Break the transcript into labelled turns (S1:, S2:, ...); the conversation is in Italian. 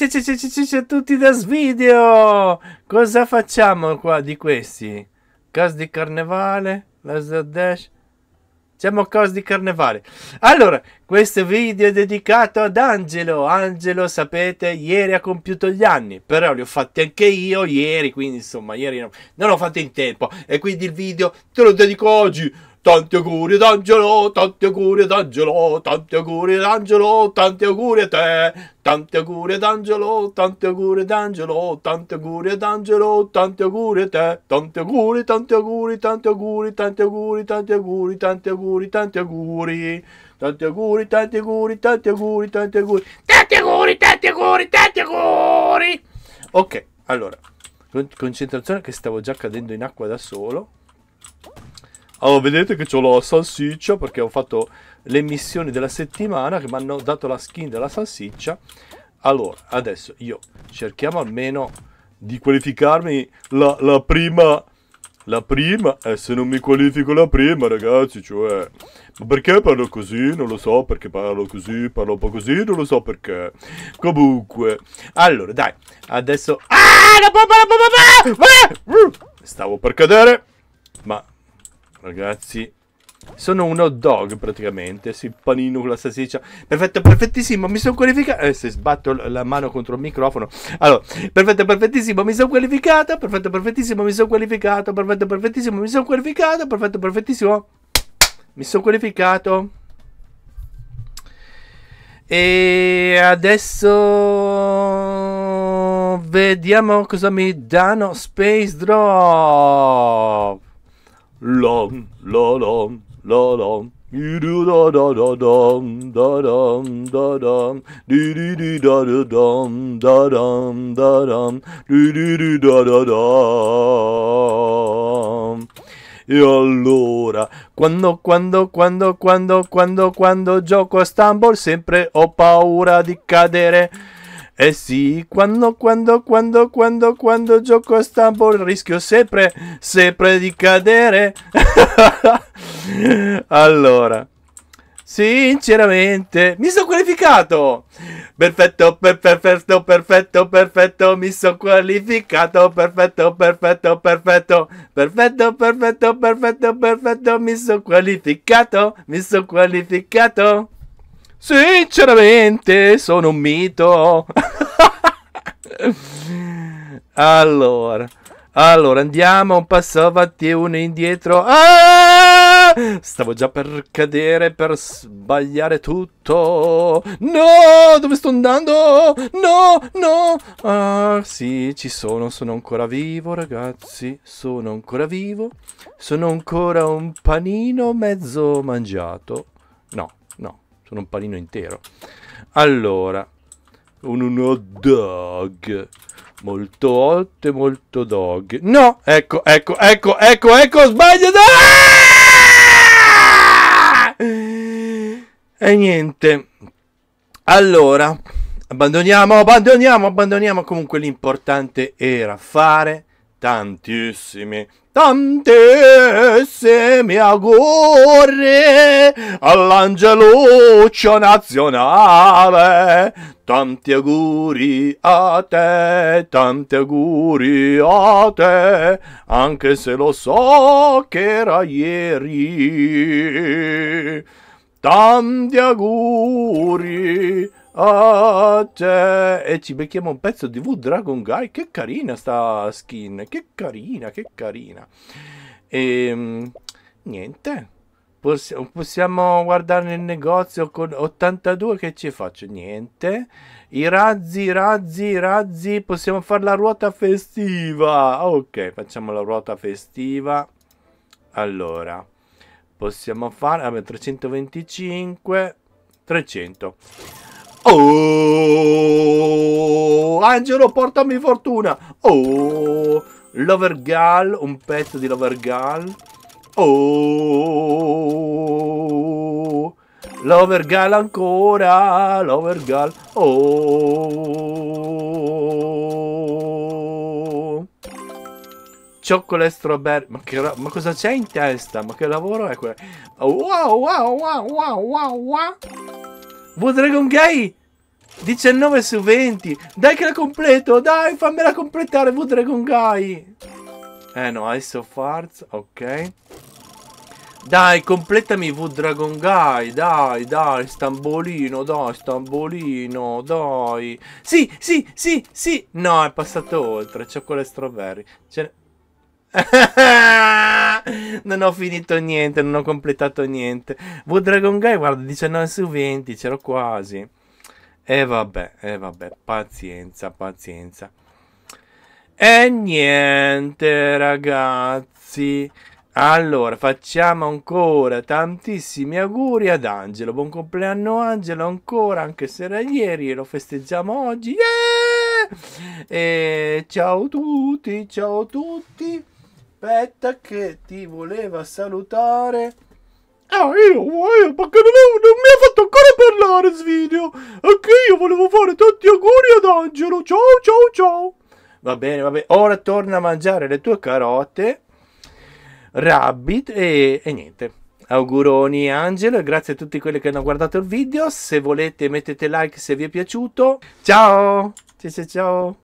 S1: Ciao, ciao, ciao, ciao, ciao a tutti da Svideo! Cosa facciamo qua di questi? Cos di carnevale? Laser dash? Facciamo cos di carnevale. Allora, questo video è dedicato ad Angelo. Angelo, sapete, ieri ha compiuto gli anni, però li ho fatti anche io ieri, quindi insomma, ieri non, non ho fatto in tempo. E quindi il video te lo dedico oggi Tanti auguri ad Angelo, tanti auguri ad Angelo, tanti auguri ad Angelo, tanti auguri a te. Tanti auguri ad Angelo, tanti auguri ad Angelo, tanti auguri ad Angelo, tanti auguri a te. Tanti auguri, tanti auguri, tanti auguri, tanti auguri, tanti auguri, tanti auguri, tanti auguri. Tanti auguri, tanti auguri, tanti auguri, tanti auguri. Tanti auguri, tanti auguri, tanti auguri. Ok, allora, concentrazione che stavo già cadendo in acqua da solo. Allora, vedete che ho la salsiccia perché ho fatto le missioni della settimana che mi hanno dato la skin della salsiccia. Allora, adesso io cerchiamo almeno di qualificarmi la, la prima... La prima? E eh, se non mi qualifico la prima, ragazzi, cioè... Ma perché parlo così? Non lo so perché parlo così, parlo un po' così, non lo so perché. Comunque... Allora, dai, adesso... Ah, la bomba, la bomba, la bomba! Ah! Stavo per cadere, ma Ragazzi, sono un hot dog praticamente, si panino con la salsiccia. Perfetto, perfettissimo, mi sono qualificato. Eh, se sbatto la mano contro il microfono. Allora, perfetto, perfettissimo, mi sono qualificato. Perfetto, perfettissimo, mi sono qualificato. Perfetto, perfettissimo, mi sono qualificato. Perfetto, perfettissimo. Mi sono qualificato. E adesso vediamo cosa mi danno Space Drop long, la long, la long. You do da da da dum da dum da dum dee dee da da dum da dum da dum dee dee da da dum e allora, quando, quando, quando, quando, quando, quando gioco a Stumble sempre ho paura di cadere. Eh sì, quando, quando, quando, quando, quando gioco a stampo rischio sempre, sempre di cadere. allora, sinceramente, mi sono qualificato. Perfetto, per, perfetto, perfetto, perfetto, mi sono qualificato. Perfetto, perfetto, perfetto, perfetto, perfetto, perfetto, perfetto, mi sono qualificato. Mi sono qualificato. Sinceramente sono un mito. allora, allora andiamo un passo avanti e uno indietro. Ah! Stavo già per cadere per sbagliare tutto. No, dove sto andando? No, no. Ah, sì, ci sono, sono ancora vivo, ragazzi. Sono ancora vivo. Sono ancora un panino mezzo mangiato. No, sono un panino intero. Allora, un hot dog. Molto hot e molto dog. No, ecco, ecco, ecco, ecco, ecco, sbaglio. Ah! E niente. Allora, abbandoniamo, abbandoniamo, abbandoniamo. Comunque l'importante era fare tantissimi, tantissimi auguri all'angeluccio nazionale. Tanti auguri a te, tanti auguri a te, anche se lo so che era ieri. Tanti auguri Oh, e ci becchiamo un pezzo di V Dragon Guy. Che carina sta skin. Che carina, che carina. E ehm, niente. Possiamo, possiamo guardare nel negozio con 82 che ci faccio? Niente. I razzi, i razzi, i razzi. Possiamo fare la ruota festiva. Ok, facciamo la ruota festiva. Allora, possiamo fare... Vabbè, 325. 300. Oh, Angelo, portami fortuna. Oh, Lover Girl, un pezzo di Lover Girl. Oh, Lover Girl ancora, Lover Girl. Oh. Cioccolato e strawberry. Ma, che, ma cosa c'è in testa? Ma che lavoro è quello? Oh, wow, wow, wow, wow, wow, wow. Vodragon Gay 19 su 20 Dai che la completo Dai fammela completare Vodragon Gay Eh no Ice of Hearts Ok dai, completami V-Dragon Guy, dai, dai, stambolino, dai, stambolino, dai. Sì, sì, sì, sì. No, è passato oltre, cioccolate strawberry. Ce ne... non ho finito niente, non ho completato niente. Wood Dragon Guy, guarda, 19 su 20, c'ero quasi. E eh vabbè, e eh vabbè, pazienza, pazienza. E niente, ragazzi. Allora, facciamo ancora tantissimi auguri ad Angelo. Buon compleanno Angelo ancora, anche se era ieri e lo festeggiamo oggi. Yeah! E ciao a tutti, ciao a tutti aspetta che ti voleva salutare. Ah, io ma che non, non mi ha fatto ancora parlare Svidio. Anche io volevo fare tanti auguri ad Angelo. Ciao, ciao, ciao. Va bene, va bene. Ora torna a mangiare le tue carote, rabbit e, e niente. Auguroni Angelo e grazie a tutti quelli che hanno guardato il video. Se volete mettete like se vi è piaciuto. ciao, ciao. ciao.